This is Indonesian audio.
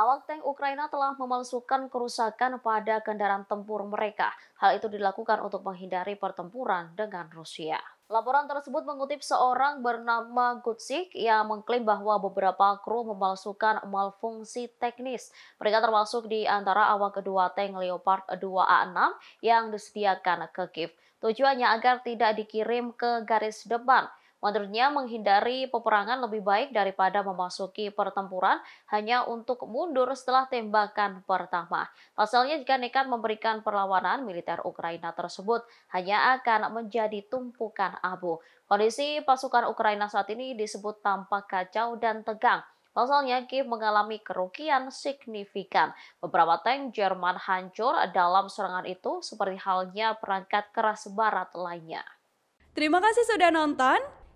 awak tank Ukraina telah memalsukan kerusakan pada kendaraan tempur mereka. Hal itu dilakukan untuk menghindari pertempuran dengan Rusia. Laporan tersebut mengutip seorang bernama Gutsik yang mengklaim bahwa beberapa kru memalsukan malfungsi teknis. Mereka termasuk di antara awak kedua tank Leopard 2A6 yang disediakan ke Kiev. Tujuannya agar tidak dikirim ke garis depan. Menurutnya menghindari peperangan lebih baik daripada memasuki pertempuran hanya untuk mundur setelah tembakan pertama. Pasalnya jika nekat memberikan perlawanan, militer Ukraina tersebut hanya akan menjadi tumpukan abu. Kondisi pasukan Ukraina saat ini disebut tampak kacau dan tegang. Pasalnya, Kiev mengalami kerugian signifikan. Beberapa tank Jerman hancur dalam serangan itu seperti halnya perangkat keras barat lainnya. Terima kasih sudah nonton.